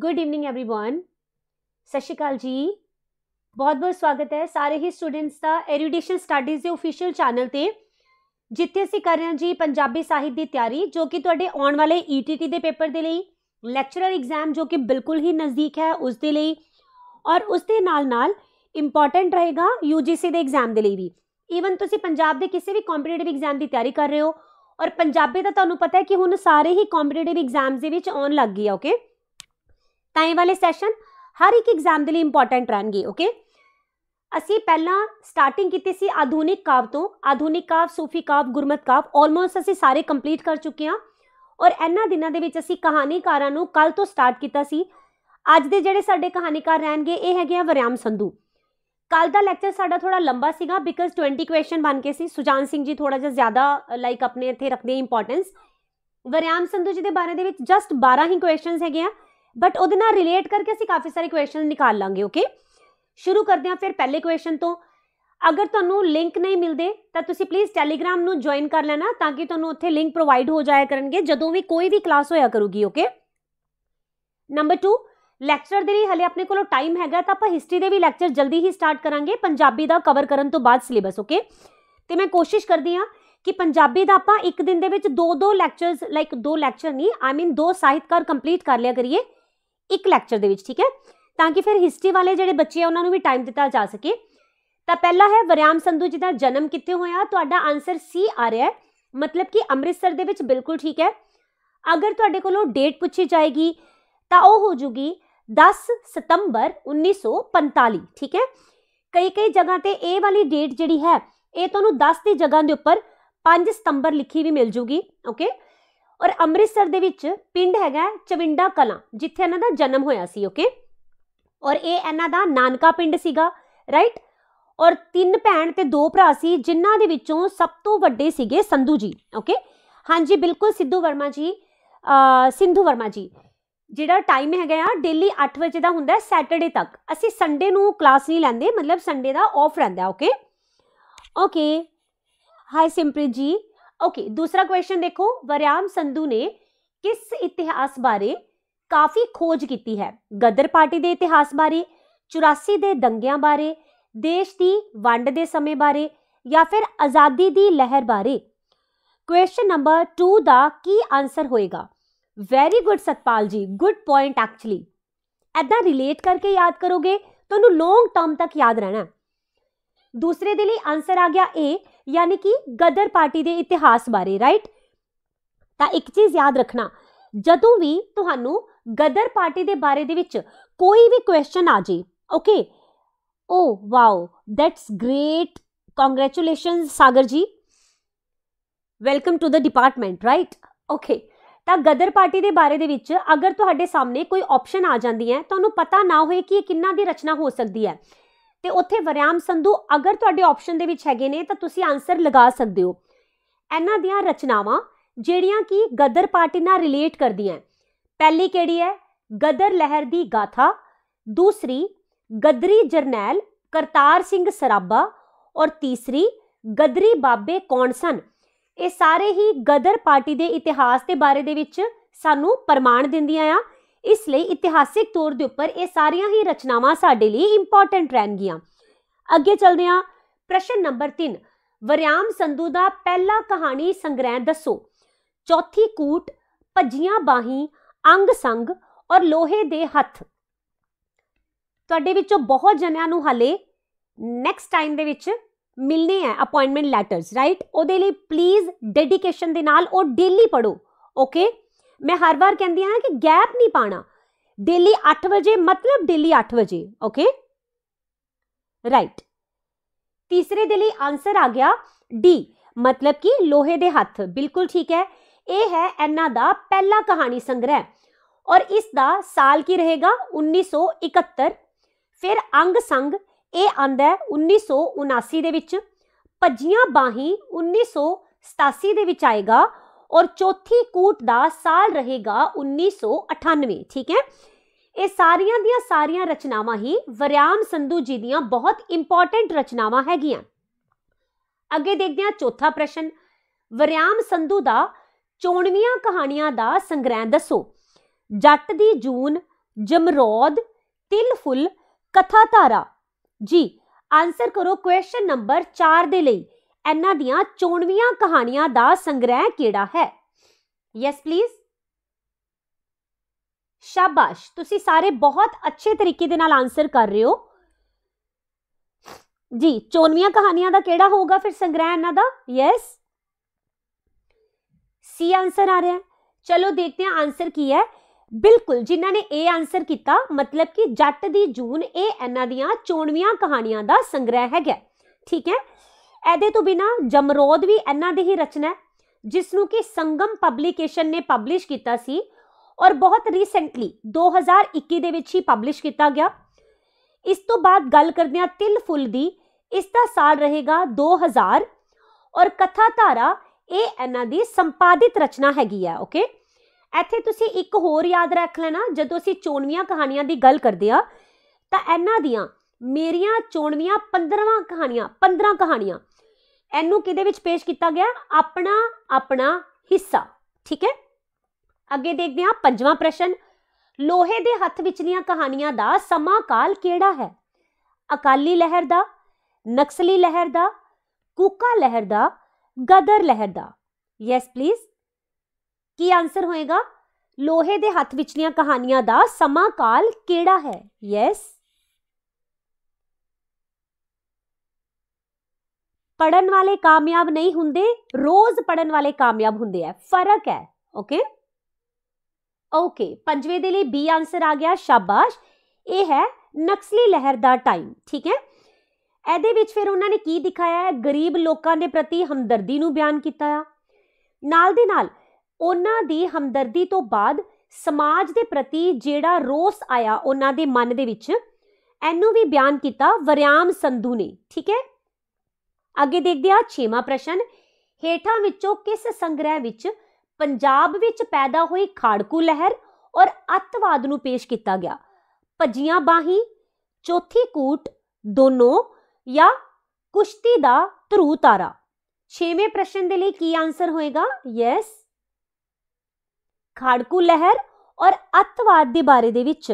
good evening everyone ਸਤਿ ਸ਼੍ਰੀ ਅਕਾਲ ਜੀ ਬਹੁਤ-ਬਹੁਤ ਸਵਾਗਤ ਹੈ ਸਾਰੇ ਹੀ ਸਟੂਡੈਂਟਸ ਦਾ ਐਰੀਡੇਸ਼ਨ ਸਟੱਡੀਜ਼ ਦੇ ਅਫੀਸ਼ੀਅਲ ਚੈਨਲ ਤੇ ਜਿੱਥੇ ਅਸੀਂ ਕਰ ਰਹੇ ਹਾਂ ਜੀ ਪੰਜਾਬੀ ਸਾਹਿਤ ਦੀ ਤਿਆਰੀ ਜੋ ਕਿ ਤੁਹਾਡੇ ਆਉਣ ਵਾਲੇ ਈਟੀਟੀ ਦੇ ਪੇਪਰ ਦੇ ਲਈ ਲੈਕਚਰਰ ਐਗਜ਼ਾਮ ਜੋ ਕਿ ਬਿਲਕੁਲ ਹੀ ਨਜ਼ਦੀਕ ਹੈ ਉਸ ਦੇ ਲਈ ਔਰ ਉਸ ਦੇ ਨਾਲ-ਨਾਲ ਇੰਪੋਰਟੈਂਟ ਰਹੇਗਾ ਯੂਜੀਸੀ ਦੇ ਐਗਜ਼ਾਮ ਦੇ ਲਈ ਵੀ ਈਵਨ ਤੁਸੀਂ ਪੰਜਾਬ ਦੇ ਕਿਸੇ ਵੀ ਕੰਪੀਟੀਟਿਵ ਐਗਜ਼ਾਮ ਦੀ ਤਿਆਰੀ ਕਰ ਰਹੇ ਹੋ ਔਰ ਪੰਜਾਬੀ ਦਾ ਤੁਹਾਨੂੰ ਪਤਾ ਹੈ ਕਿ ਹੁਣ ਸਾਰੇ ਹੀ ਕੰਪੀਟੀਟਿਵ ਐਗਜ਼ਾਮਸ ਦੇ ਵਿੱਚ ਆਉਣ ਲੱਗ ਗਈ ਹੈ ਓਕੇ ਤਾਂ ਇਹ ਵਾਲੇ ਸੈਸ਼ਨ ਹਰ ਇੱਕ ਐਗਜ਼ਾਮ ਦੇ ਲਈ ਇੰਪੋਰਟੈਂਟ ਰਹਿਣਗੇ ਓਕੇ ਅਸੀਂ ਪਹਿਲਾਂ ਸਟਾਰਟਿੰਗ ਕੀਤੀ ਸੀ ਆਧੁਨਿਕ ਕਾਵ ਤੋਂ ਆਧੁਨਿਕ ਕਾਵ ਸੂਫੀ ਕਾਵ ਗੁਰਮਤ ਕਾਵ ਆਲਮੋਸਟ ਅਸੀਂ ਸਾਰੇ ਕੰਪਲੀਟ ਕਰ ਚੁੱਕੇ ਹਾਂ ਔਰ ਇਹਨਾਂ ਦਿਨਾਂ ਦੇ ਵਿੱਚ ਅਸੀਂ ਕਹਾਣੀਕਾਰਾਂ ਨੂੰ ਕੱਲ ਤੋਂ ਸਟਾਰਟ ਕੀਤਾ ਸੀ ਅੱਜ ਦੇ ਜਿਹੜੇ ਸਾਡੇ ਕਹਾਣੀਕਾਰ ਰਹਿਣਗੇ ਇਹ ਹੈਗੇ ਆ ਵਰਿਆਮ ਸੰਧੂ ਕੱਲ ਦਾ ਲੈਕਚਰ ਸਾਡਾ ਥੋੜਾ ਲੰਬਾ ਸੀਗਾ ਬਿਕਾਜ਼ 20 ਕੁਐਸਚਨ ਬਣ ਕੇ ਸੀ ਸੁਜਾਨ ਸਿੰਘ ਜੀ ਥੋੜਾ ਜਿਹਾ ਜ਼ਿਆਦਾ ਲਾਈਕ ਆਪਣੇ ਇੱਥੇ ਰੱਖਦੇ ਇੰਪੋਰਟੈਂਸ ਵਰਿਆਮ ਸੰਧੂ ਜੀ ਦੇ ਬਾਰੇ ਦੇ ਵਿੱਚ ਜਸਟ 12 ਹੀ ਕੁਐਸਚਨਸ ਹੈਗੇ ਆ ਬਟ ਉਹਦੇ ਨਾਲ ਰਿਲੇਟ ਕਰਕੇ ਅਸੀਂ ਕਾਫੀ ਸਾਰੇ ਕੁਐਸਚਨ ਨਿਕਾਲ ਲਾਂਗੇ ਓਕੇ ਸ਼ੁਰੂ ਕਰਦੇ ਹਾਂ ਫਿਰ ਪਹਿਲੇ ਕੁਐਸਚਨ ਤੋਂ ਅਗਰ ਤੁਹਾਨੂੰ ਲਿੰਕ ਨਹੀਂ ਮਿਲਦੇ ਤਾਂ ਤੁਸੀਂ ਪਲੀਜ਼ ਟੈਲੀਗ੍ਰam ਨੂੰ ਜੁਆਇਨ ਕਰ ਲੈਣਾ ਤਾਂ ਕਿ ਤੁਹਾਨੂੰ ਉੱਥੇ ਲਿੰਕ ਪ੍ਰੋਵਾਈਡ ਹੋ ਜਾਇਆ ਕਰਨਗੇ ਜਦੋਂ ਵੀ ਕੋਈ ਵੀ ਕਲਾਸ ਹੋਇਆ ਕਰੂਗੀ ਓਕੇ ਨੰਬਰ 2 ਲੈਕਚਰ ਦੇ ਲਈ ਹਲੇ ਆਪਣੇ ਕੋਲ ਟਾਈਮ ਹੈਗਾ ਤਾਂ ਆਪਾਂ ਹਿਸਟਰੀ ਦੇ ਵੀ ਲੈਕਚਰ ਜਲਦੀ ਹੀ ਸਟਾਰਟ ਕਰਾਂਗੇ ਪੰਜਾਬੀ ਦਾ ਕਵਰ ਕਰਨ ਤੋਂ ਬਾਅਦ ਸਿਲੇਬਸ ਓਕੇ ਤੇ ਮੈਂ ਕੋਸ਼ਿਸ਼ ਕਰਦੀ ਆ ਕਿ ਪੰਜਾਬੀ ਦਾ ਆਪਾਂ ਇੱਕ ਦਿਨ ਦੇ ਵਿੱਚ ਦੋ ਦੋ ਲੈਕਚਰਸ ਲਾਈਕ ਦੋ ਲੈਕਚਰ ਨਹੀਂ ਆਈ ਮੀਨ ਦੋ ਸਾਹਿਤਕਾਰ ਕੰਪਲੀਟ ਕਰ ਲਿਆ ਕਰੀਏ ਇੱਕ ਲੈਕਚਰ ਦੇ ਵਿੱਚ ਠੀਕ ਹੈ ਤਾਂ ਕਿ ਫਿਰ ਹਿਸਟਰੀ ਵਾਲੇ ਜਿਹੜੇ ਬੱਚੇ ਆ ਉਹਨਾਂ ਨੂੰ ਵੀ ਟਾਈਮ ਦਿੱਤਾ ਜਾ ਸਕੇ ਤਾਂ ਪਹਿਲਾ ਹੈ ਵਰਿਆਮ ਸੰਧੂ ਜੀ ਦਾ ਜਨਮ ਕਿੱਥੇ ਹੋਇਆ ਤੁਹਾਡਾ ਆਨਸਰ ਸੀ ਆ ਰਿਹਾ ਹੈ ਮਤਲਬ ਕਿ ਅੰਮ੍ਰਿਤਸਰ ਦੇ ਵਿੱਚ ਬਿਲਕੁਲ ਠੀਕ ਹੈ ਅਗਰ ਤੁਹਾਡੇ ਕੋਲੋਂ ਡੇਟ ਪੁੱਛੀ ਜਾਏਗੀ ਤਾਂ ਉਹ ਹੋ ਜੂਗੀ 10 ਸਤੰਬਰ 1945 ਠੀਕ ਹੈ ਕਈ ਕਈ ਜਗ੍ਹਾ ਤੇ ਇਹ ਵਾਲੀ ਡੇਟ ਜਿਹੜੀ ਹੈ ਇਹ ਤੁਹਾਨੂੰ 10 ਦੀ ਜਗ੍ਹਾ ਦੇ ਉੱਪਰ 5 ਸਤੰਬਰ ਲਿਖੀ ਵੀ ਮਿਲ ਜੂਗੀ ਓਕੇ ਔਰ ਅੰਮ੍ਰਿਤਸਰ ਦੇ ਵਿੱਚ ਪਿੰਡ ਹੈਗਾ ਚਵਿੰਡਾ ਕਲਾਂ ਜਿੱਥੇ ਇਹਨਾਂ ਦਾ ਜਨਮ ਹੋਇਆ ਸੀ ਓਕੇ ਔਰ ਇਹ ਇਹਨਾਂ ਦਾ ਨਾਨਕਾ ਪਿੰਡ ਸੀਗਾ ਰਾਈਟ ਔਰ ਤਿੰਨ ਭੈਣ ਤੇ ਦੋ ਭਰਾ ਸੀ ਜਿਨ੍ਹਾਂ ਦੇ ਵਿੱਚੋਂ ਸਭ ਤੋਂ ਵੱਡੇ ਸੀਗੇ ਸੰਧੂ ਜੀ ਓਕੇ ਹਾਂਜੀ ਬਿਲਕੁਲ ਸਿੱਧੂ ਵਰਮਾ ਜੀ ਸਿੰਧੂ ਵਰਮਾ ਜੀ ਜਿਹੜਾ ਟਾਈਮ ਹੈਗਾ ਆ ਡੇਲੀ 8 ਵਜੇ ਦਾ ਹੁੰਦਾ ਹੈ ਸੈਟਰਡੇ ਤੱਕ ਅਸੀਂ ਸੰਡੇ ਨੂੰ ਕਲਾਸ ਨਹੀਂ ਲੈਂਦੇ ਮਤਲਬ ਸੰਡੇ ਦਾ ਆਫ ਰਹਿੰਦਾ okay okay hi Simpri ji okay दूसरा क्वेश्चन देखो वरियाम संधू ने ਕਿਸ ਇਤਿਹਾਸ ਬਾਰੇ ਕਾਫੀ ਖੋਜ ਕੀਤੀ ਹੈ ਗਦਰ ਪਾਰਟੀ ਦੇ ਇਤਿਹਾਸ ਬਾਰੇ 84 ਦੇ ਦੰਗਿਆਂ ਬਾਰੇ ਦੇਸ਼ ਦੀ ਵੰਡ ਦੇ ਸਮੇਂ ਬਾਰੇ ਜਾਂ ਫਿਰ ਆਜ਼ਾਦੀ ਦੀ ਲਹਿਰ ਬਾਰੇ ਕੁਐਸਚਨ ਨੰਬਰ 2 ਦਾ ਕੀ ਆਨਸਰ ਹੋਏਗਾ very good Satpal ji good point actually ਐਦਾਂ ਰਿਲੇਟ ਕਰਕੇ ਯਾਦ ਕਰੋਗੇ ਤੁਹਾਨੂੰ ਲੌਂਗ ਟਰਮ ਤੱਕ ਯਾਦ ਰਹਿਣਾ ਦੂਸਰੇ ਦੇ ਲਈ ਆਨਸਰ ਆ ਗਿਆ ਏ ਯਾਨੀ ਕਿ ਗਦਰ ਪਾਰਟੀ ਦੇ ਇਤਿਹਾਸ ਬਾਰੇ ਰਾਈਟ ਤਾਂ ਇੱਕ ਚੀਜ਼ ਯਾਦ ਰੱਖਣਾ ਜਦੋਂ ਵੀ ਤੁਹਾਨੂੰ ਗਦਰ ਪਾਰਟੀ ਦੇ ਬਾਰੇ ਦੇ ਵਿੱਚ ਕੋਈ ਵੀ ਕੁਐਸਚਨ ਆ ਜੇ okay oh wow that's great congratulations Sagar ji welcome to the department right okay ਤਾਂ ਗਦਰ ਪਾਰਟੀ ਦੇ ਬਾਰੇ ਦੇ ਵਿੱਚ ਅਗਰ ਤੁਹਾਡੇ ਸਾਹਮਣੇ ਕੋਈ ਆਪਸ਼ਨ ਆ ਜਾਂਦੀ ਹੈ ਤੁਹਾਨੂੰ ਪਤਾ ਨਾ ਹੋਏ ਕਿ ਇਹ ਕਿੰਨਾ ਦੀ ਰਚਨਾ ਹੋ ਸਕਦੀ ਹੈ ਤੇ ਉੱਥੇ ਵਰਿਆਮ ਸੰਧੂ ਅਗਰ ਤੁਹਾਡੇ ਆਪਸ਼ਨ ਦੇ ਵਿੱਚ ਹੈਗੇ ਨੇ ਤਾਂ ਤੁਸੀਂ ਆਨਸਰ ਲਗਾ ਸਕਦੇ ਹੋ ਇਹਨਾਂ ਦੀਆਂ ਰਚਨਾਵਾਂ ਜਿਹੜੀਆਂ ਕਿ ਗਦਰ ਪਾਰਟੀ ਨਾਲ ਰਿਲੇਟ ਕਰਦੀਆਂ ਪਹਿਲੀ ਕਿਹੜੀ ਹੈ ਗਦਰ ਲਹਿਰ ਦੀ ਗਾਥਾ ਦੂਸਰੀ ਗਦਰੀ ਜਰਨੈਲ ਕਰਤਾਰ ਸਿੰਘ ਸਰਾਬਾ ਔਰ ਤੀਸਰੀ ਗਦਰੀ ਬਾਬੇ ਕੌਣ ਸਨ ਇਹ ਸਾਰੇ ਹੀ ਗਦਰ ਪਾਰਟੀ ਦੇ ਇਤਿਹਾਸ ਦੇ ਬਾਰੇ ਦੇ ਵਿੱਚ ਸਾਨੂੰ ਪ੍ਰਮਾਣ ਦਿੰਦੀਆਂ ਆ ਇਸ ਲਈ ਇਤਿਹਾਸਿਕ ਤੌਰ ਦੇ ਉੱਪਰ ਇਹ ਸਾਰੀਆਂ ਹੀ ਰਚਨਾਵਾਂ ਸਾਡੇ ਲਈ ਇੰਪੋਰਟੈਂਟ ਰਹਿਣਗੀਆਂ ਅੱਗੇ ਚੱਲਦੇ ਹਾਂ ਪ੍ਰਸ਼ਨ ਨੰਬਰ 3 ਵਰਿਆਮ ਸੰਧੂ ਦਾ ਪਹਿਲਾ ਕਹਾਣੀ ਸੰਗ੍ਰਹਿ ਦੱਸੋ ਚੌਥੀ ਕੂਟ ਭੱਜੀਆਂ ਬਾਹੀ ਅੰਗ ਸੰਗ ਔਰ ਲੋਹੇ ਦੇ ਹੱਥ ਤੁਹਾਡੇ ਵਿੱਚੋਂ ਬਹੁਤ ਜਣਿਆਂ ਨੂੰ ਹਲੇ ਨੈਕਸਟ ਟਾਈਮ ਦੇ ਵਿੱਚ ਮਿਲਨੇ ਆ ਅਪਾਇੰਟਮੈਂਟ ਲੈਟਰਸ ਰਾਈਟ ਉਹਦੇ ਲਈ ਪਲੀਜ਼ ਡੈਡੀਕੇਸ਼ਨ ਦੇ ਨਾਲ ਉਹ ਡੇਲੀ ਪੜੋ ਓਕੇ ਮੈਂ ਹਰ ਵਾਰ ਕਹਿੰਦੀ ਹਾਂ ਕਿ ਗੈਪ ਨਹੀਂ ਪਾਣਾ ਡੇਲੀ 8 ਵਜੇ ਮਤਲਬ ਡੇਲੀ 8 ਵਜੇ ਓਕੇ ਰਾਈਟ ਤੀਸਰੇ ਦੇ ਲਈ ਆਨਸਰ ਆ ਗਿਆ ਡੀ ਮਤਲਬ ਕਿ ਲੋਹੇ ਦੇ ਹੱਥ ਬਿਲਕੁਲ ਠੀਕ ਹੈ ਇਹ ਹੈ ਐਨਾ ਦਾ ਪਹਿਲਾ ਕਹਾਣੀ ਸੰਗ੍ਰਹਿ ਔਰ ਇਸ ਦਾ ਸਾਲ ਕੀ ਰਹੇਗਾ 1971 ਫਿਰ ਅੰਗ ਸੰਗ ਇਹ ਆਂਦਾ 1979 ਦੇ ਵਿੱਚ ਭੱਜੀਆਂ ਬਾਹੀ 1987 ਦੇ ਵਿੱਚ ਆਏਗਾ ਔਰ ਚੌਥੀ ਕੂਟ ਦਾ ਸਾਲ ਰਹੇਗਾ 1998 ਠੀਕ ਹੈ ਇਹ ਸਾਰੀਆਂ ਦੀਆਂ ਸਾਰੀਆਂ ਰਚਨਾਵਾਂ ਹੀ ਵਰਿਆਮ ਸੰਧੂ ਜੀ ਦੀਆਂ ਬਹੁਤ ਇੰਪੋਰਟੈਂਟ ਰਚਨਾਵਾਂ ਹੈਗੀਆਂ ਅੱਗੇ ਦੇਖਦੇ ਹਾਂ ਚੌਥਾ ਪ੍ਰਸ਼ਨ ਵਰਿਆਮ ਸੰਧੂ ਦਾ ਚੋਣਵੀਆਂ ਕਹਾਣੀਆਂ ਦਾ ਸੰਗ੍ਰਹਿ ਦੱਸੋ ਜੱਟ ਦੀ ਜੂਨ ਜਮਰੋਦ ਤਿਲ ਫੁੱਲ ਕਥਾ ਧਾਰਾ ਜੀ ਆਨਸਰ ਕਰੋ ਕੁਐਸਚਨ ਨੰਬਰ 4 ਦੇ ਲਈ ਇਹਨਾਂ ਦੀਆਂ ਚੋਣਵੀਆਂ ਕਹਾਣੀਆਂ ਦਾ ਸੰਗ੍ਰਹਿ ਕਿਹੜਾ ਹੈ ਯੈਸ ਪਲੀਜ਼ ਸ਼ਾਬਾਸ਼ ਤੁਸੀਂ ਸਾਰੇ ਬਹੁਤ ਅੱਛੇ ਤਰੀਕੇ ਦੇ ਨਾਲ ਆਨਸਰ ਕਰ ਰਹੇ ਹੋ ਜੀ ਚੋਣਵੀਆਂ ਕਹਾਣੀਆਂ ਦਾ ਕਿਹੜਾ ਹੋਊਗਾ ਫਿਰ ਸੰਗ੍ਰਹਿ ਇਹਨਾਂ ਦਾ ਯੈਸ ਸੀ ਆਨਸਰ ਆ ਰਿਹਾ ਚਲੋ ਦੇਖਦੇ ਹਾਂ ਆਨਸਰ ਕੀ ਹੈ ਬਿਲਕੁਲ ਜਿਨ੍ਹਾਂ ਨੇ ਇਹ ਆਨਸਰ ਕੀਤਾ ਮਤਲਬ ਕਿ ਜੱਟ ਦੀ ਜੂਨ ਇਹ ਇਹਨਾਂ ਦੀਆਂ ਚੋਣਵੀਆਂ ਕਹਾਣੀਆਂ ਦਾ ਸੰਗ੍ਰਹਿ ਹੈਗਾ ਠੀਕ ਹੈ ਇਹਦੇ ਤੋਂ ਬਿਨਾ ਜਮਰੋਦ ਵੀ ਇਹਨਾਂ ਦੀ ਹੀ ਰਚਨਾ ਜਿਸ ਨੂੰ ਕਿ ਸੰਗਮ ਪਬਲਿਕੇਸ਼ਨ ਨੇ ਪਬਲਿਸ਼ ਕੀਤਾ ਸੀ ਔਰ ਬਹੁਤ ਰੀਸੈਂਟਲੀ 2021 ਦੇ ਵਿੱਚ ਹੀ ਪਬਲਿਸ਼ ਕੀਤਾ ਗਿਆ ਇਸ ਤੋਂ ਬਾਅਦ ਗੱਲ ਕਰਦੇ ਹਾਂ ਤਿਲ ਫੁੱਲ ਦੀ ਇਸ ਦਾ ਸਾਲ ਰਹੇਗਾ 2000 ਔਰ ਕਥਾ ਧਾਰਾ ਇਹ ਇਹਨਾਂ ਦੀ ਸੰਪਾਦਿਤ ਰਚਨਾ ਹੈਗੀ ਆ ਓਕੇ ਇੱਥੇ ਤੁਸੀਂ ਇੱਕ ਹੋਰ ਯਾਦ ਰੱਖ ਲੈਣਾ ਜਦੋਂ ਅਸੀਂ ਚੋਣਵੀਆਂ ਕਹਾਣੀਆਂ ਦੀ ਗੱਲ ਕਰਦੇ ਆ ਤਾਂ ਇਹਨਾਂ ਦੀਆਂ ਮੇਰੀਆਂ ਚੋਣਵੀਆਂ 15ਵਾਂ ਕਹਾਣੀਆਂ 15 ਕਹਾਣੀਆਂ ਇਹਨੂੰ ਕਿਹਦੇ ਵਿੱਚ ਪੇਸ਼ ਕੀਤਾ ਗਿਆ ਆਪਣਾ ਆਪਣਾ ਹਿੱਸਾ ਠੀਕ ਹੈ ਅੱਗੇ ਦੇਖਦੇ ਹਾਂ ਪੰਜਵਾਂ ਪ੍ਰਸ਼ਨ ਲੋਹੇ ਦੇ ਹੱਥ ਵਿਚਲੀਆਂ ਕਹਾਣੀਆਂ ਦਾ ਸਮਾਂ ਕਾਲ ਕਿਹੜਾ ਹੈ ਅਕਾਲੀ ਲਹਿਰ ਦਾ ਨਕਸਲੀ ਲਹਿਰ ਦਾ ਕੂਕਾ ਲਹਿਰ ਦਾ ਗਦਰ ਲਹਿਰ ਦਾ ਯੈਸ ਪਲੀਜ਼ ਕੀ ਆਨਸਰ ਹੋਏਗਾ ਲੋਹੇ ਦੇ ਹੱਥ ਵਿਚਲੀਆਂ ਕਹਾਣੀਆਂ ਦਾ ਸਮਾਂ ਕਾਲ ਕਿਹੜਾ ਹੈ ਯੈਸ ਪੜਨ ਵਾਲੇ ਕਾਮਯਾਬ ਨਹੀਂ ਹੁੰਦੇ ਰੋਜ਼ ਪੜਨ ਵਾਲੇ ਕਾਮਯਾਬ ਹੁੰਦੇ ਆ ਫਰਕ ਹੈ ਓਕੇ ਓਕੇ ਪੰਜਵੇਂ ਦੇ ਲਈ ਬੀ ਆਨਸਰ ਆ ਗਿਆ ਸ਼ਾਬਾਸ਼ ਇਹ ਹੈ ਨਕਸਲੀ ਲਹਿਰ ਦਾ ਟਾਈਮ ਠੀਕ ਹੈ ਇਹਦੇ ਵਿੱਚ ਫਿਰ ਉਹਨਾਂ ਨੇ ਕੀ ਦਿਖਾਇਆ ਹੈ ਗਰੀਬ ਲੋਕਾਂ ਦੇ ਪ੍ਰਤੀ ਹਮਦਰਦੀ ਨੂੰ ਬਿਆਨ ਕੀਤਾ ਆ ਨਾਲ ਦੇ ਨਾਲ ਉਹਨਾਂ ਦੀ ਹਮਦਰਦੀ ਤੋਂ ਬਾਅਦ ਸਮਾਜ ਦੇ ਪ੍ਰਤੀ ਜਿਹੜਾ ਰੋਸ ਆਇਆ ਉਹਨਾਂ ਦੇ ਮਨ ਦੇ ਵਿੱਚ ਇਹਨੂੰ ਵੀ ਬਿਆਨ ਕੀਤਾ ਵਰਿਆਮ ਸੰਧੂ ਨੇ ਠੀਕ ਹੈ ਅੱਗੇ ਦੇਖਦੇ ਹਾਂ 6ਵਾਂ ਪ੍ਰਸ਼ਨ ਹੇਠਾਂ ਵਿੱਚੋਂ ਕਿਸ ਸੰਗ੍ਰਹਿ ਵਿੱਚ ਪੰਜਾਬ ਵਿੱਚ ਪੈਦਾ ਹੋਈ ਖਾੜਕੂ ਲਹਿਰ ਔਰ ਅੱਤਵਾਦ ਨੂੰ ਪੇਸ਼ ਕੀਤਾ ਗਿਆ ਭੱਜੀਆਂ ਬਾਹੀ ਚੌਥੀ ਕੂਟ ਦੋਨੋਂ ਜਾਂ ਕੁਸ਼ਤੀ ਦਾ ਧਰੂ ਤਾਰਾ 6ਵੇਂ ਪ੍ਰਸ਼ਨ ਦੇ ਲਈ ਕੀ ਆਨਸਰ ਹੋਏਗਾ ਯੈਸ ਖਾੜਕੂ ਲਹਿਰ ਔਰ ਅੱਤਵਾਦ ਦੇ ਬਾਰੇ ਦੇ ਵਿੱਚ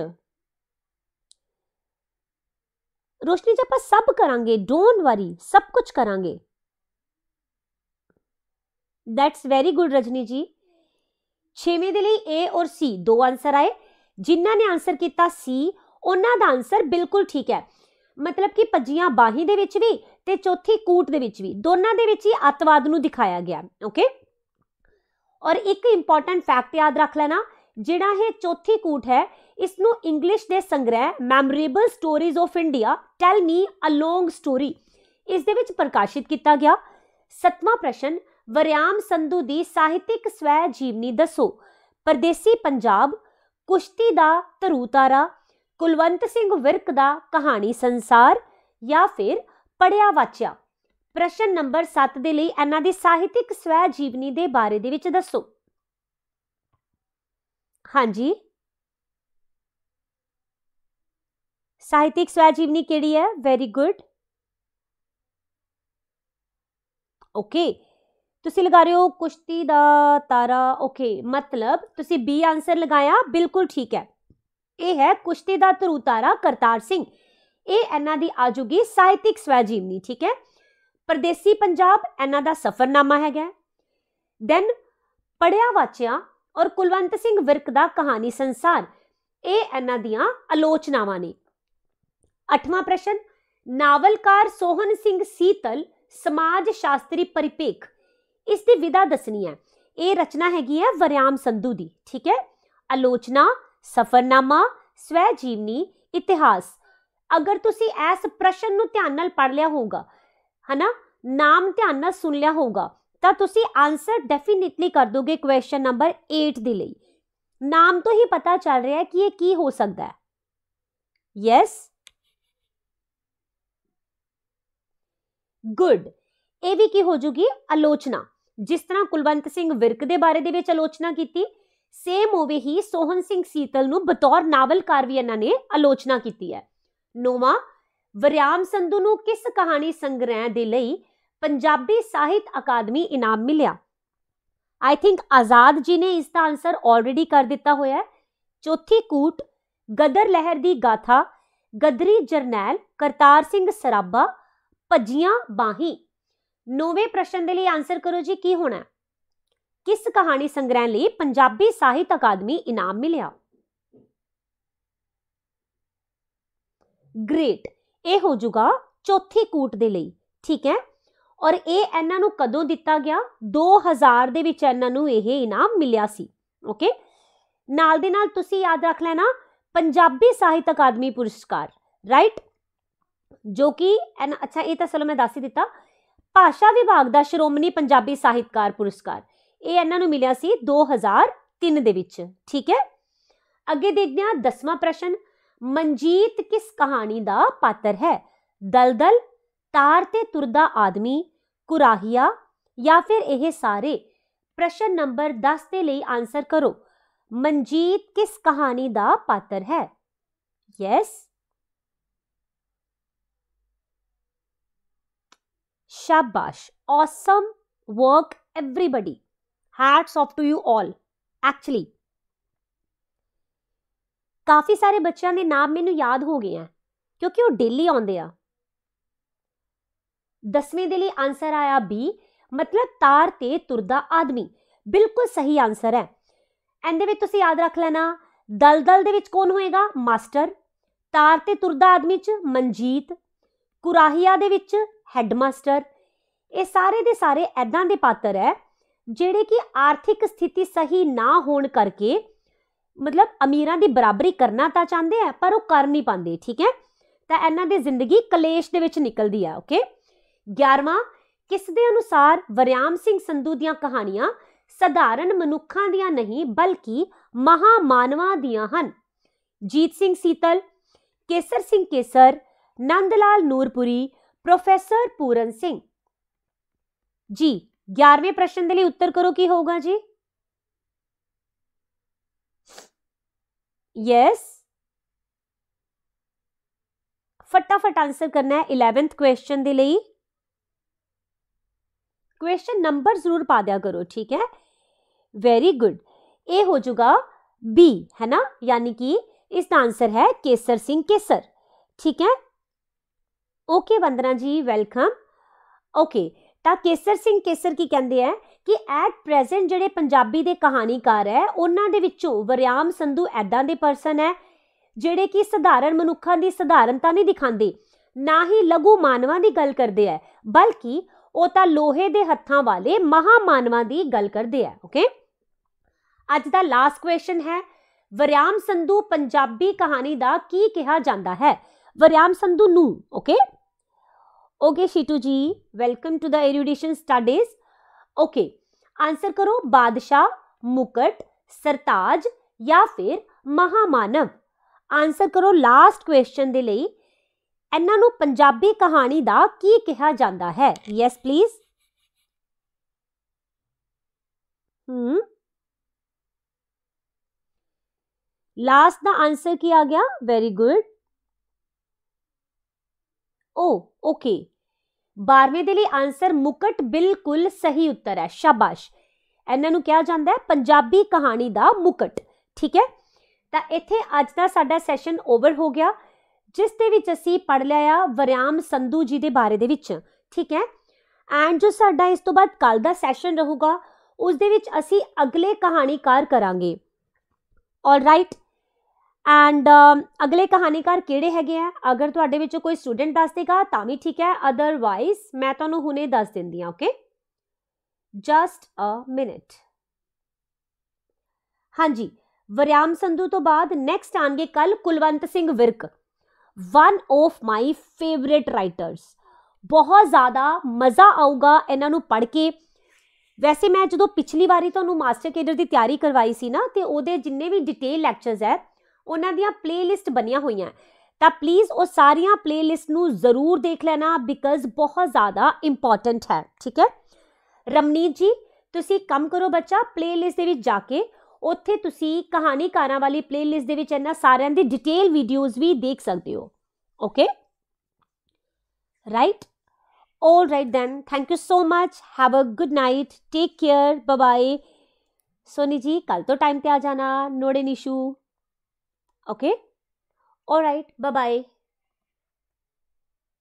ਰੋਸ਼ਨੀ ਜੀ ਆਪਾਂ ਸਭ ਕਰਾਂਗੇ ਡੋਨਟ ਵਰੀ ਸਭ ਕੁਝ ਕਰਾਂਗੇ ਦੈਟਸ ਵੈਰੀ ਗੁੱਡ ਰਜਨੀ ਜੀ 6ਵੇਂ ਦੇ ਲਈ A ਔਰ C ਦੋ ਆਨਸਰ ਆਏ ਜਿਨ੍ਹਾਂ ਨੇ ਆਨਸਰ ਕੀਤਾ C ਉਹਨਾਂ ਦਾ ਆਨਸਰ ਬਿਲਕੁਲ ਠੀਕ ਹੈ ਮਤਲਬ ਕਿ ਪੱਜੀਆਂ ਬਾਹੀ ਦੇ ਵਿੱਚ ਵੀ ਤੇ ਚੌਥੀ ਕੂਟ ਦੇ ਵਿੱਚ ਵੀ ਦੋਨਾਂ ਦੇ ਵਿੱਚ ਹੀ ਅਤਵਾਦ ਨੂੰ ਦਿਖਾਇਆ ਗਿਆ ਓਕੇ ਔਰ ਇੱਕ ਇੰਪੋਰਟੈਂਟ ਫੈਕਟ ਯਾਦ ਰੱਖ ਲੈਣਾ ਜਿਹੜਾ ਇਹ ਚੌਥੀ ਕੂਟ ਹੈ ਇਸ ਨੂੰ ਇੰਗਲਿਸ਼ ਦੇ ਸੰਗ੍ਰਹਿ memorable stories of India tell me a long story ਇਸ ਦੇ ਵਿੱਚ ਪ੍ਰਕਾਸ਼ਿਤ ਕੀਤਾ ਗਿਆ ਸਤਵਾਂ ਪ੍ਰਸ਼ਨ ਵਰਿਆਮ ਸੰਧੂ ਦੀ ਸਾਹਿਤਿਕ ਸਵੈ ਜੀਵਨੀ ਦੱਸੋ ਪਰਦੇਸੀ ਪੰਜਾਬ ਕੁਸ਼ਤੀ ਦਾ ਤਰੂਤਾਰਾ ਕੁਲਵੰਤ ਸਿੰਘ ਵਿਰਕ ਦਾ ਕਹਾਣੀ ਸੰਸਾਰ ਜਾਂ ਫਿਰ ਪੜਿਆ ਵਾਚਿਆ ਪ੍ਰਸ਼ਨ ਨੰਬਰ 7 ਦੇ ਲਈ ਇਹਨਾਂ ਦੀ ਸਾਹਿਤਿਕ ਸਵੈ ਜੀਵਨੀ ਦੇ ਬਾਰੇ ਦੇ ਵਿੱਚ ਦੱਸੋ ਹਾਂਜੀ ਸਾਹਿਤਿਕ ਸਵੈ ਜੀਵਨੀ ਕਿਹੜੀ ਹੈ ਵੈਰੀ ਗੁੱਡ ਓਕੇ ਤੁਸੀਂ ਲਗਾ ਰਹੇ ਹੋ ਕੁਸ਼ਤੀ ਦਾ ਤਾਰਾ ਓਕੇ ਮਤਲਬ ਤੁਸੀਂ ਬੀ ਆਨਸਰ ਲਗਾਇਆ ਬਿਲਕੁਲ ਠੀਕ ਹੈ ਇਹ ਹੈ ਕੁਸ਼ਤੀ ਦਾ ਧਰੂ ਤਾਰਾ ਕਰਤਾਰ ਸਿੰਘ ਇਹ ਇਹਨਾਂ ਦੀ ਆਜੂਗੀ ਸਾਹਿਤਿਕ ਸਵੈ ਜੀਵਨੀ ਠੀਕ ਹੈ ਪਰਦੇਸੀ ਪੰਜਾਬ ਇਹਨਾਂ ਦਾ ਸਫਰਨਾਮਾ ਹੈਗਾ ਦੈਨ ਪੜਿਆ ਵਾਚਿਆ ਔਰ ਕੁਲਵੰਤ ਸਿੰਘ ਵਿਰਕ ਦਾ ਕਹਾਣੀ ਸੰਸਾਰ ਇਹ ਇਹਨਾਂ ਦੀਆਂ ਆਲੋਚਨਾਵਾਂ ਨੇ 8ਵਾਂ ਪ੍ਰਸ਼ਨ ਨਾਵਲਕਾਰ ਸੋਹਨ ਸਿੰਘ ਸੀਤਲ ਸਮਾਜ ਸ਼ਾਸਤਰੀ ਪਰਿਪੇਖ ਇਸ ਦੀ ਵਿਦਾ ਦੱਸਣੀ ਹੈ ਇਹ ਰਚਨਾ ਹੈਗੀ ਹੈ ਵਰਿਆਮ ਸੰਧੂ ਦੀ ਠੀਕ ਹੈ ਆਲੋਚਨਾ ਸਫਰਨਾਮਾ ਸਵੈ ਜੀਵਨੀ ਇਤਿਹਾਸ ਅਗਰ ਤੁਸੀਂ ਇਸ ਪ੍ਰਸ਼ਨ ਨੂੰ ਧਿਆਨ ਨਾਲ ਪੜ ਲਿਆ ਹੋਊਗਾ ਹਨਾ ਨਾਮ ਧਿਆਨ ਨਾਲ ਸੁਣ ਲਿਆ ਹੋਊਗਾ ਤਾਂ ਤੁਸੀਂ ਆਨਸਰ ਡੈਫੀਨਿਟਲੀ ਕਰ ਦੋਗੇ ਕੁਐਸਚਨ ਨੰਬਰ 8 ਦੇ ਲਈ ਨਾਮ ਤੋਂ ਹੀ ਪਤਾ ਚੱਲ ਰਿਹਾ ਹੈ ਕਿ ਇਹ ਕੀ ਹੋ ਸਕਦਾ ਹੈ ਯੈਸ ਗੁੱਡ ਇਹ ਵੀ ਕੀ ਹੋ ਜੂਗੀ ਆਲੋਚਨਾ ਜਿਸ ਤਰ੍ਹਾਂ ਕੁਲਵੰਤ ਸਿੰਘ ਵਿਰਕ ਦੇ ਬਾਰੇ ਦੇ ਵਿੱਚ ਆਲੋਚਨਾ ਕੀਤੀ ਸੇਮ ਹੋਵੇ ਹੀ ਸੋਹਨ ਸਿੰਘ ਸੀਤਲ ਨੂੰ ਬਤੌਰ ਨਾਵਲਕਾਰ ਵੀ ਇਹਨਾਂ ਨੇ ਆਲੋਚਨਾ ਕੀਤੀ ਹੈ ਨੋਵਾ ਵਰਿਆਮ ਸੰਧੂ ਨੂੰ ਕਿਸ ਕਹਾਣੀ ਸੰਗ੍ਰਹਿ ਦੇ ਲਈ ਪੰਜਾਬੀ ਸਾਹਿਤ ਅਕਾਦਮੀ ਇਨਾਮ ਮਿਲਿਆ ਆਈ ਥਿੰਕ ਆਜ਼ਾਦ ਜੀ ਨੇ ਇਸ ਦਾ ਆਨਸਰ ਆਲਰੇਡੀ ਕਰ ਦਿੱਤਾ ਹੋਇਆ ਹੈ ਚੌਥੀ ਕੂਟ ਗਦਰ ਲਹਿਰ ਦੀ ਗਾਥਾ ਗਦਰੀ ਜਰਨੈਲ ਕਰਤਾਰ ਸਿੰਘ ਸਰਾਬਾ ਭੱਜੀਆਂ ਬਾਹੀ ਨੌਵੇਂ ਪ੍ਰਸ਼ਨ ਦੇ ਲਈ ਆਨਸਰ ਕਰੋ ਜੀ ਕੀ ਹੋਣਾ ਕਿਸ ਕਹਾਣੀ ਸੰਗ੍ਰਹਿ ਲਈ ਪੰਜਾਬੀ ਸਾਹਿਤ ਅਕਾਦਮੀ ਇਨਾਮ ਮਿਲਿਆ ਗ੍ਰੇਟ ਇਹ ਹੋ ਜਾਊਗਾ ਚੌਥੀ ਕੂਟ ਦੇ ਲਈ ਠੀਕ ਹੈ ਔਰ ਇਹ ਇਹਨਾਂ ਨੂੰ ਕਦੋਂ ਦਿੱਤਾ ਗਿਆ 2000 ਦੇ ਵਿੱਚ ਇਹਨਾਂ ਨੂੰ ਇਹ ਇਨਾਮ ਮਿਲਿਆ ਸੀ ਓਕੇ ਨਾਲ ਦੇ ਨਾਲ ਤੁਸੀਂ ਯਾਦ ਰੱਖ ਲੈਣਾ ਪੰਜਾਬੀ ਸਾਹਿਤ ਅਕਾਦਮੀ ਪੁਰਸਕਾਰ ਰਾਈਟ ਜੋ ਕਿ ਅੱਛਾ ਇਹ ਤਾਂ ਸਲੋ ਮੈਂ ਦੱਸ ਹੀ ਦਿੱਤਾ ਭਾਸ਼ਾ ਵਿਭਾਗ ਦਾ ਸ਼੍ਰੋਮਣੀ ਪੰਜਾਬੀ ਸਾਹਿਤਕਾਰ ਪੁਰਸਕਾਰ ਇਹ ਇਹਨਾਂ ਨੂੰ ਮਿਲਿਆ ਸੀ 2003 ਦੇ ਵਿੱਚ ਠੀਕ ਹੈ ਅੱਗੇ ਦੇਖਦੇ ਹਾਂ 10ਵਾਂ ਪ੍ਰਸ਼ਨ ਮਨਜੀਤ ਕਿਸ ਕਹਾਣੀ ਦਾ ਪਾਤਰ ਹੈ ਦਲਦਲ ਤਾਰ ਤੇ ਤੁਰਦਾ ਆਦਮੀ ਕੁਰਾਹੀਆ ਜਾਂ ਫਿਰ ਇਹ ਸਾਰੇ ਪ੍ਰਸ਼ਨ ਨੰਬਰ 10 ਦੇ ਲਈ ਆਨਸਰ ਕਰੋ ਮਨਜੀਤ ਕਿਸ ਕਹਾਣੀ ਦਾ ਪਾਤਰ ਹੈ ਯੈਸ ਸ਼ਾਬਾਸ਼ awesome work everyone hats off to you all actually ਕਾਫੀ ਸਾਰੇ ਬੱਚਿਆਂ ਦੇ ਨਾਮ ਮੈਨੂੰ ਯਾਦ ਹੋ ਗਏ ਆ ਕਿਉਂਕਿ ਉਹ ਡੇਲੀ ਆਉਂਦੇ ਆ 10ਵੇਂ ਦੇ ਲਈ ਆਨਸਰ ਆਇਆ ਬੀ ਮਤਲਬ ਤਾਰ ਤੇ ਤੁਰਦਾ ਆਦਮੀ ਬਿਲਕੁਲ ਸਹੀ ਆਨਸਰ ਹੈ ਇਹਦੇ ਵਿੱਚ ਤੁਸੀਂ ਯਾਦ ਰੱਖ ਲੈਣਾ ਦਲਦਲ ਦੇ ਵਿੱਚ ਕੌਣ ਹੋਏਗਾ ਮਾਸਟਰ ਤਾਰ ਤੇ ਤੁਰਦਾ ਆਦਮੀ ਚ ਮਨਜੀਤ ਕੁਰਾਹੀਆ ਦੇ ਵਿੱਚ ਹੈਡਮਾਸਟਰ ਇਹ ਸਾਰੇ ਦੇ ਸਾਰੇ ਐਦਾਂ ਦੇ ਪਾਤਰ ਹੈ ਜਿਹੜੇ ਕਿ ਆਰਥਿਕ ਸਥਿਤੀ ਸਹੀ ਨਾ ਹੋਣ ਕਰਕੇ ਮਤਲਬ ਅਮੀਰਾਂ ਦੀ ਬਰਾਬਰੀ ਕਰਨਾ ਤਾਂ ਚਾਹੁੰਦੇ ਆ ਪਰ ਉਹ ਕਰ ਨਹੀਂ ਪਾਉਂਦੇ ਠੀਕ ਹੈ ਤਾਂ ਇਹਨਾਂ ਦੀ ਜ਼ਿੰਦਗੀ ਕਲੇਸ਼ ਦੇ ਵਿੱਚ ਨਿਕਲਦੀ ਆ ਓਕੇ 11ਵਾਂ ਕਿਸ ਦੇ ਅਨੁਸਾਰ ਵਰਿਆਮ ਸਿੰਘ ਸੰਧੂ ਦੀਆਂ ਕਹਾਣੀਆਂ ਸਧਾਰਨ ਮਨੁੱਖਾਂ ਦੀਆਂ ਨਹੀਂ ਬਲਕਿ ਮਹਾਮਾਨਵਾਂ ਦੀਆਂ ਹਨ ਜੀਤ ਸਿੰਘ ਸੀਤਲ ਕੇਸਰ ਸਿੰਘ ਕੇਸਰ ਨੰਦ ਲਾਲ ਨੂਰਪੁਰੀ ਪ੍ਰੋਫੈਸਰ ਪੂਰਨ ਸਿੰਘ ਜੀ 11ਵੇਂ ਪ੍ਰਸ਼ਨ ਦੇ ਲਈ ਉੱਤਰ ਕਰੋ ਕੀ ਹੋਊਗਾ ਜੀ ਯੈਸ ਫਟਾਫਟ ਆਨਸਰ ਕਰਨਾ ਹੈ 11th ਕੁਐਸਚਨ ਦੇ ਲਈ ਕੁਐਸਚਨ ਨੰਬਰ ਜ਼ਰੂਰ ਪਾ ਦਿਆ ਕਰੋ ਠੀਕ ਹੈ ਵੈਰੀ ਗੁੱਡ ਇਹ ਹੋ ਜਾਊਗਾ ਬੀ ਹੈ ਨਾ ਯਾਨੀ ਕਿ ਇਸ ਦਾ ਆਨਸਰ ਹੈ ਕੇਸਰ ਸਿੰਘ ਕੇਸਰ ਠੀਕ ਹੈ ਓਕੇ ਵੰਦਨਾ ਜੀ ਵੈਲਕਮ ਓਕੇ ਤਾਂ ਕੇਸਰ ਸਿੰਘ ਕੇਸਰ ਕੀ ਕਹਿੰਦੇ ਆ ਕਿ ਐਟ ਪ੍ਰੈਜ਼ੈਂਟ ਜਿਹੜੇ ਪੰਜਾਬੀ ਦੇ ਕਹਾਣੀਕਾਰ ਹੈ ਉਹਨਾਂ ਦੇ ਵਿੱਚੋਂ ਵਰਿਆਮ ਸੰਧੂ ਐਦਾਂ ਦੇ ਪਰਸਨ ਹੈ ਜਿਹੜੇ ਕਿ ਸਧਾਰਨ ਮਨੁੱਖਾਂ ਦੀ ਸਧਾਰਨਤਾ ਨਹੀਂ ਦਿਖਾਉਂਦੇ ਨਾ ਹੀ ਲਘੂ ਮਾਨਵਾਂ ਦੀ ਗੱਲ ਕਰਦੇ ਆ ਬਲਕਿ ਉਹ ਤਾਂ ਲੋਹੇ ਦੇ ਹੱਥਾਂ ਵਾਲੇ ਮਹਾਮਾਨਵਾਂ ਦੀ ਗੱਲ ਕਰਦੇ ਆ ਓਕੇ ਅੱਜ ਦਾ ਲਾਸਟ ਕੁਐਸਚਨ ਹੈ ਵਰਿਆਮ ਸੰਧੂ ਪੰਜਾਬੀ ਕਹਾਣੀ ਦਾ ਕੀ ਕਿਹਾ ਜਾਂਦਾ ਹੈ ਵਰਿਆਮ ਸੰਧੂ ਨੂੰ okay okay Shitu ji welcome to the Erudition Studies okay answer ਕਰੋ ਬਾਦਸ਼ਾਹ ਮੁਕਟ ਸਰਤਾਜ ਜਾਂ ਫਿਰ ਮਹਾਮਾਨਵ ਆਨਸਰ ਕਰੋ ਲਾਸਟ ਕੁਐਸਚਨ ਦੇ ਲਈ ਇਹਨਾਂ ਨੂੰ ਪੰਜਾਬੀ ਕਹਾਣੀ ਦਾ ਕੀ ਕਿਹਾ ਜਾਂਦਾ ਹੈ ਯੈਸ ਪਲੀਜ਼ ਹੂੰ ਲਾਸਟ ਦਾ ਆਨਸਰ ਕੀ ਆ ਗਿਆ ਵੈਰੀ ਗੁੱਡ ਓ ਓਕੇ 12ਵੇਂ ਦੇ ਲਈ ਆਨਸਰ ਮੁਕਟ ਬਿਲਕੁਲ ਸਹੀ ਉੱਤਰ ਹੈ ਸ਼ਾਬਾਸ਼ ਇਹਨਾਂ ਨੂੰ ਕਿਹਾ ਜਾਂਦਾ ਹੈ ਪੰਜਾਬੀ ਕਹਾਣੀ ਦਾ ਮੁਕਟ ਠੀਕ ਹੈ ਤਾਂ ਇੱਥੇ ਅੱਜ ਦਾ ਸਾਡਾ ਸੈਸ਼ਨ ਓਵਰ ਹੋ ਗਿਆ ਜਿਸ ਦੇ ਵਿੱਚ ਅਸੀਂ ਪੜ ਲਿਆ ਆ ਵਰਿਆਮ ਸੰਧੂ ਜੀ ਦੇ ਬਾਰੇ ਦੇ ਵਿੱਚ ਠੀਕ ਹੈ ਐਂਡ ਜੋ ਸਾਡਾ ਇਸ ਤੋਂ ਬਾਅਦ ਕੱਲ ਦਾ ਸੈਸ਼ਨ ਰਹੂਗਾ ਉਸ ਦੇ ਵਿੱਚ ਅਸੀਂ ਅਗਲੇ ਕਹਾਣੀਕਾਰ ਕਰਾਂਗੇ ਆਲ ਰਾਈਟ ਐਂਡ ਅਗਲੇ ਕਹਾਣੀਕਾਰ ਕਿਹੜੇ ਹੈਗੇ ਆ ਅਗਰ ਤੁਹਾਡੇ ਵਿੱਚੋਂ ਕੋਈ ਸਟੂਡੈਂਟ ਦੱਸ ਦੇਗਾ ਤਾਂ ਵੀ ਠੀਕ ਹੈ ਅਦਰਵਾਈਜ਼ ਮੈਂ ਤੁਹਾਨੂੰ ਹੁਣੇ ਦੱਸ ਦਿੰਦੀ ਆ ਓਕੇ ਜਸਟ ਅ ਮਿੰਟ ਹਾਂਜੀ ਵਰਿਆਮ ਸੰਧੂ ਤੋਂ ਬਾਅਦ ਨੈਕਸਟ ਆਣਗੇ ਕੱਲ Kulwant Singh Virk one of my favourite writers ਬਹੁਤ ਜ਼ਿਆਦਾ ਮਜ਼ਾ ਆਊਗਾ ਇਹਨਾਂ ਨੂੰ ਪੜ੍ਹ ਕੇ ਵੈਸੇ ਮੈਂ ਜਦੋਂ ਪਿਛਲੀ ਵਾਰੀ ਤੁਹਾਨੂੰ ਮਾਸਟਰ ਕੇਡਰ ਦੀ ਤਿਆਰੀ ਕਰਵਾਈ ਸੀ ਨਾ ਤੇ ਉਹਦੇ ਜਿੰਨੇ ਵੀ ਡਿਟੇਲ ਲੈਕਚਰਸ ਹੈ ਉਹਨਾਂ ਦੀਆਂ ਪਲੇਲਿਸਟ ਬਣੀਆਂ ਹੋਈਆਂ ਤਾਂ ਪਲੀਜ਼ ਉਹ ਸਾਰੀਆਂ ਪਲੇਲਿਸਟ ਨੂੰ ਜ਼ਰੂਰ ਦੇਖ ਲੈਣਾ ਬਿਕਾਜ਼ ਬਹੁਤ ਜ਼ਿਆਦਾ ਇੰਪੋਰਟੈਂਟ ਹੈ ਠੀਕ ਹੈ ਰਮਨੀਤ ਜੀ ਤੁਸੀਂ ਕੰਮ ਕਰੋ ਬੱਚਾ ਪਲੇਲਿਸਟ ਦੇ ਵਿੱਚ ਜਾ ਕੇ ਉੱਥੇ ਤੁਸੀਂ ਕਹਾਣੀਕਾਰਾਂ ਵਾਲੀ ਪਲੇਲਿਸਟ ਦੇ ਵਿੱਚ ਇਹਨਾਂ ਸਾਰਿਆਂ ਦੀ ਡਿਟੇਲ ਵੀਡੀਓਜ਼ ਵੀ ਦੇਖ ਸਕਦੇ ਹੋ okay right 올 right then thank you so much have a good night take care bye bye Soni ji ਕੱਲ ਤੋਂ ਟਾਈਮ ਤੇ ਆ ਜਾਣਾ ਨੋੜੇ Nishu okay all right bye bye